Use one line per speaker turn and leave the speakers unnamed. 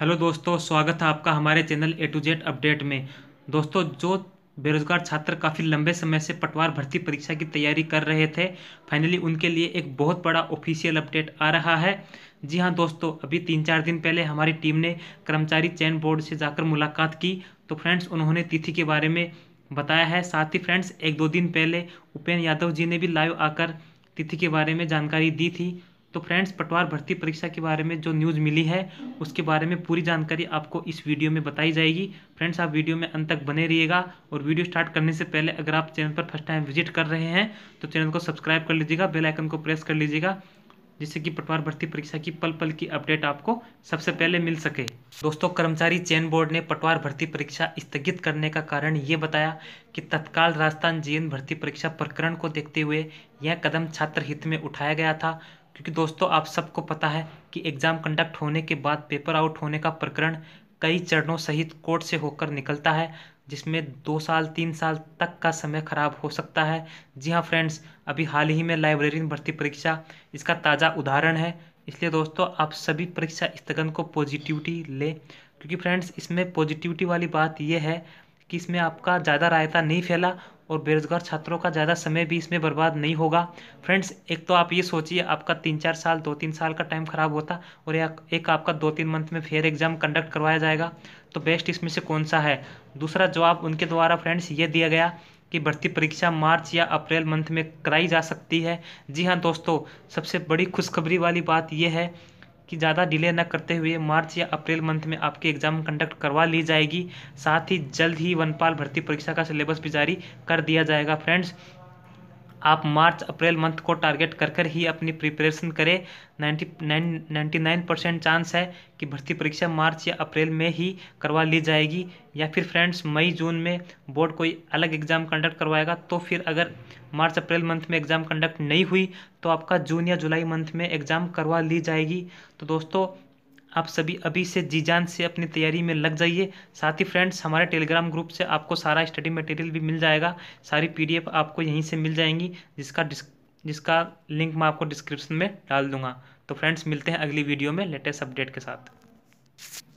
hello दोस्तों स्वागत है आपका हमारे channel A to Z update में दोस्तों जो बेरोजगार छात्र काफ़ी लंबे समय से पटवार भर्ती परीक्षा की तैयारी कर रहे थे फाइनली उनके लिए एक बहुत बड़ा ऑफिशियल अपडेट आ रहा है जी हाँ दोस्तों अभी तीन चार दिन पहले हमारी टीम ने कर्मचारी चयन बोर्ड से जाकर मुलाकात की तो फ्रेंड्स उन्होंने तिथि के बारे में बताया है साथ ही फ्रेंड्स एक दो दिन पहले उपेन्द्र यादव जी ने भी लाइव आकर तिथि के बारे में जानकारी दी थी तो फ्रेंड्स पटवार भर्ती परीक्षा के बारे में जो न्यूज़ मिली है उसके बारे में पूरी जानकारी आपको इस वीडियो में बताई जाएगी फ्रेंड्स आप वीडियो में अंत तक बने रहिएगा और वीडियो स्टार्ट करने से पहले अगर आप चैनल पर फर्स्ट टाइम विजिट कर रहे हैं तो चैनल को सब्सक्राइब कर लीजिएगा बेलाइकन को प्रेस कर लीजिएगा जिससे कि पटवार भर्ती परीक्षा की पल पल की अपडेट आपको सबसे पहले मिल सके दोस्तों कर्मचारी चयन बोर्ड ने पटवार भर्ती परीक्षा स्थगित करने का कारण ये बताया कि तत्काल राजस्थान जीएन भर्ती परीक्षा प्रकरण को देखते हुए यह कदम छात्र हित में उठाया गया था क्योंकि दोस्तों आप सबको पता है कि एग्ज़ाम कंडक्ट होने के बाद पेपर आउट होने का प्रकरण कई चरणों सहित कोर्ट से होकर निकलता है जिसमें दो साल तीन साल तक का समय खराब हो सकता है जी हाँ फ्रेंड्स अभी हाल ही में लाइब्रेरियन भर्ती परीक्षा इसका ताज़ा उदाहरण है इसलिए दोस्तों आप सभी परीक्षा स्थगन को पॉजिटिविटी लें क्योंकि फ्रेंड्स इसमें पॉजिटिविटी वाली बात यह है कि इसमें आपका ज़्यादा रायता नहीं फैला और बेरोजगार छात्रों का ज़्यादा समय भी इसमें बर्बाद नहीं होगा फ्रेंड्स एक तो आप ये सोचिए आपका तीन चार साल दो तीन साल का टाइम ख़राब होता और एक आपका दो तीन मंथ में फेयर एग्ज़ाम कंडक्ट करवाया जाएगा तो बेस्ट इसमें से कौन सा है दूसरा जवाब उनके द्वारा फ्रेंड्स ये दिया गया कि भर्ती परीक्षा मार्च या अप्रैल मंथ में कराई जा सकती है जी हाँ दोस्तों सबसे बड़ी खुशखबरी वाली बात यह है कि ज़्यादा डिले न करते हुए मार्च या अप्रैल मंथ में आपके एग्जाम कंडक्ट करवा ली जाएगी साथ ही जल्द ही वनपाल भर्ती परीक्षा का सिलेबस भी जारी कर दिया जाएगा फ्रेंड्स आप मार्च अप्रैल मंथ को टारगेट कर कर ही अपनी प्रिपरेशन करें ninety nine ninety nine percent chance है कि भर्ती परीक्षा मार्च या अप्रैल में ही करवा ली जाएगी या फिर फ्रेंड्स मई जून में बोर्ड कोई अलग एग्ज़ाम कंडक्ट करवाएगा तो फिर अगर मार्च अप्रैल मंथ में एग्ज़ाम कंडक्ट नहीं हुई तो आपका जून या जुलाई मंथ में एग्ज़ाम करवा ली जाएगी तो दोस्तों आप सभी अभी से जी जान से अपनी तैयारी में लग जाइए साथ ही फ्रेंड्स हमारे टेलीग्राम ग्रुप से आपको सारा स्टडी मटेरियल भी मिल जाएगा सारी पीडीएफ आपको यहीं से मिल जाएंगी जिसका जिसका लिंक मैं आपको डिस्क्रिप्शन में डाल दूंगा तो फ्रेंड्स मिलते हैं अगली वीडियो में लेटेस्ट अपडेट के साथ